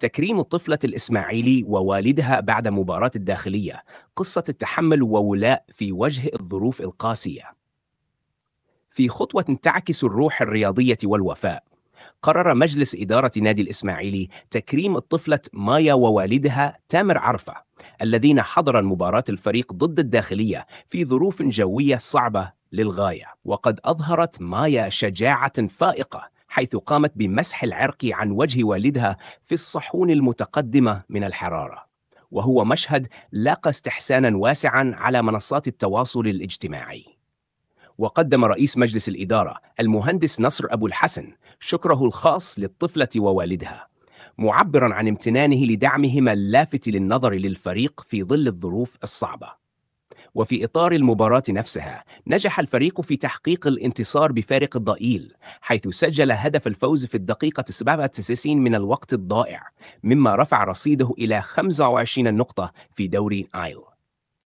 تكريم الطفلة الإسماعيلي ووالدها بعد مباراة الداخلية قصة التحمل وولاء في وجه الظروف القاسية في خطوة تعكس الروح الرياضية والوفاء قرر مجلس إدارة نادي الإسماعيلي تكريم الطفلة مايا ووالدها تامر عرفة الذين حضر مباراة الفريق ضد الداخلية في ظروف جوية صعبة للغاية وقد أظهرت مايا شجاعة فائقة حيث قامت بمسح العرق عن وجه والدها في الصحون المتقدمة من الحرارة وهو مشهد لاقى استحسانا واسعا على منصات التواصل الاجتماعي وقدم رئيس مجلس الإدارة المهندس نصر أبو الحسن شكره الخاص للطفلة ووالدها معبرا عن امتنانه لدعمهما اللافت للنظر للفريق في ظل الظروف الصعبه وفي إطار المباراة نفسها نجح الفريق في تحقيق الانتصار بفارق ضئيل حيث سجل هدف الفوز في الدقيقة 97 من الوقت الضائع مما رفع رصيده إلى 25 نقطة في دوري آيل